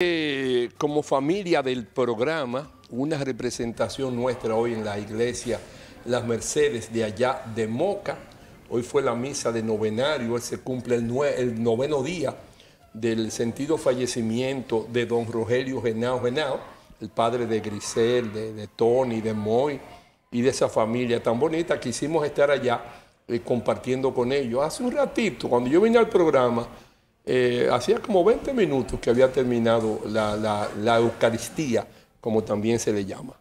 Eh, como familia del programa, una representación nuestra hoy en la iglesia Las Mercedes de allá de Moca. Hoy fue la misa de novenario, hoy se cumple el, noveno día del sentido fallecimiento de don Rogelio Genao Genao, el padre de Grisel, de, Tony, de Moy y de esa familia tan bonita. Quisimos estar allá eh, compartiendo con ellos. Hace un ratito, cuando yo vine al programa, eh, hacía como 20 minutos que había terminado la, Eucaristía, como también se le llama.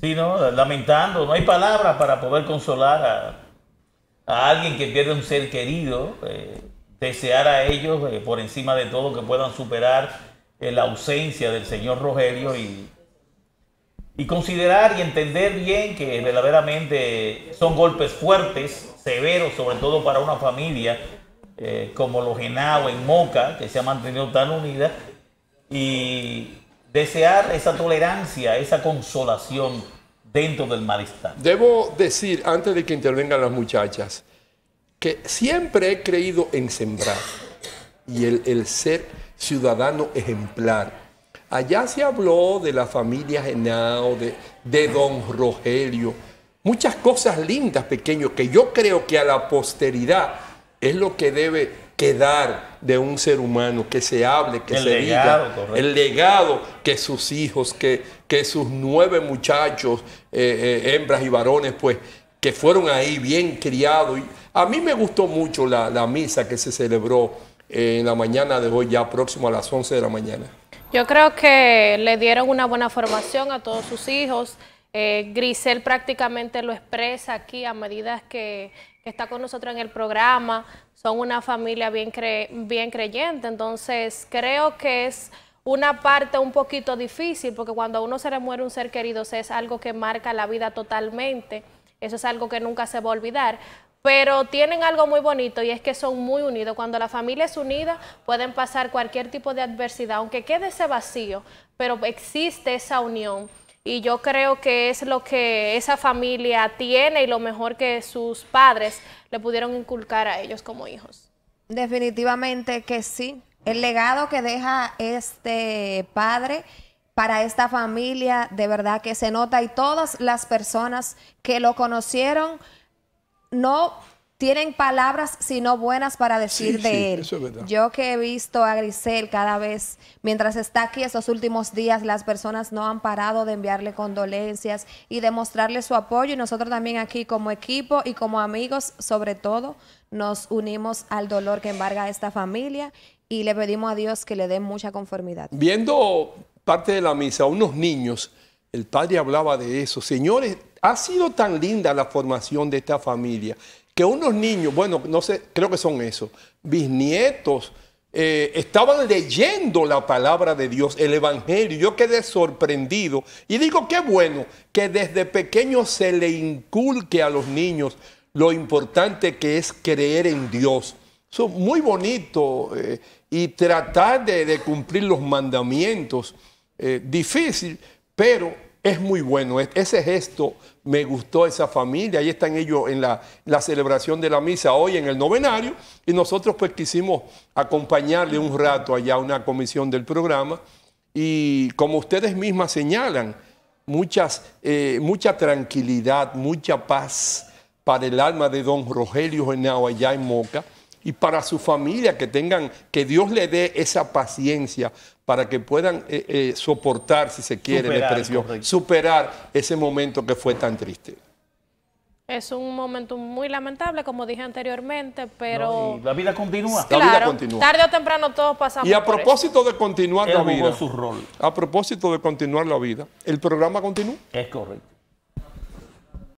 Sí, no, lamentando, no hay palabras para poder consolar a, alguien que pierde un ser querido, eh, desear a ellos eh, por encima de todo que puedan superar la ausencia del señor Rogelio y, y considerar y entender bien que verdaderamente son golpes fuertes, severos, sobre todo para una familia eh, como los Genao en Moca, que se ha mantenido tan unida, y desear esa tolerancia, esa consolación dentro del malestar. Debo decir, antes de que intervengan las muchachas, que siempre he creído en sembrar y el, ser ciudadano ejemplar. Allá se habló de la familia Genao, de, de, don Rogelio, muchas cosas lindas, pequeños, que yo creo que a la posteridad es lo que debe quedar de un ser humano, que se hable, que se diga, el legado que sus hijos, que, que sus nueve muchachos, eh, eh, hembras y varones, pues, que fueron ahí bien criados. Y a mí me gustó mucho la, misa que se celebró eh, en la mañana de hoy, ya próximo a las 11 de la mañana. Yo creo que le dieron una buena formación a todos sus hijos. Grisel prácticamente lo expresa aquí a medida que está con nosotros en el programa, son una familia bien, bien creyente, entonces creo que es una parte un poquito difícil, porque cuando a uno se le muere un ser querido, es algo que marca la vida totalmente, eso es algo que nunca se va a olvidar, pero tienen algo muy bonito y es que son muy unidos. Cuando la familia es unida, pueden pasar cualquier tipo de adversidad, aunque quede ese vacío, pero existe esa unión y yo creo que es lo que esa familia tiene y lo mejor que sus padres le pudieron inculcar a ellos como hijos. Definitivamente que sí. El legado que deja este padre para esta familia, de verdad que se nota y todas las personas que lo conocieron, no tienen palabras, si no buenas, para decir de él. Yo que he visto a Grisel cada vez, mientras está aquí estos últimos días, las personas no han parado de enviarle condolencias y de mostrarle su apoyo. Y nosotros también aquí como equipo y como amigos, sobre todo, nos unimos al dolor que embarga a esta familia y le pedimos a Dios que le dé mucha conformidad. Viendo parte de la misa, unos niños, el padre hablaba de eso. Señores, ha sido tan linda la formación de esta familia que unos niños, bueno, no sé, creo que son esos, bisnietos, eh, estaban leyendo la palabra de Dios, el Evangelio. Yo quedé sorprendido y digo, qué bueno que desde pequeño se le inculque a los niños lo importante que es creer en Dios. Eso es muy bonito eh, y tratar de, cumplir los mandamientos. Eh, difícil, pero es muy bueno. Ese gesto me gustó esa familia. Ahí están ellos en la, celebración de la misa hoy en el novenario. Y nosotros pues quisimos acompañarle un rato allá a una comisión del programa. Y como ustedes mismas señalan, muchas, eh, mucha tranquilidad, mucha paz para el alma de don Rogelio Genao allá en Moca y para su familia, que tengan, que Dios le dé esa paciencia para que puedan eh, eh, soportar, si se quiere, superar, superar ese momento que fue tan triste. Es un momento muy lamentable, como dije anteriormente, pero... la vida continúa. la vida continúa. Tarde o temprano todos pasamos. Y a propósito de continuar la vida... Su A propósito de continuar la vida, el programa continúa. Es correcto.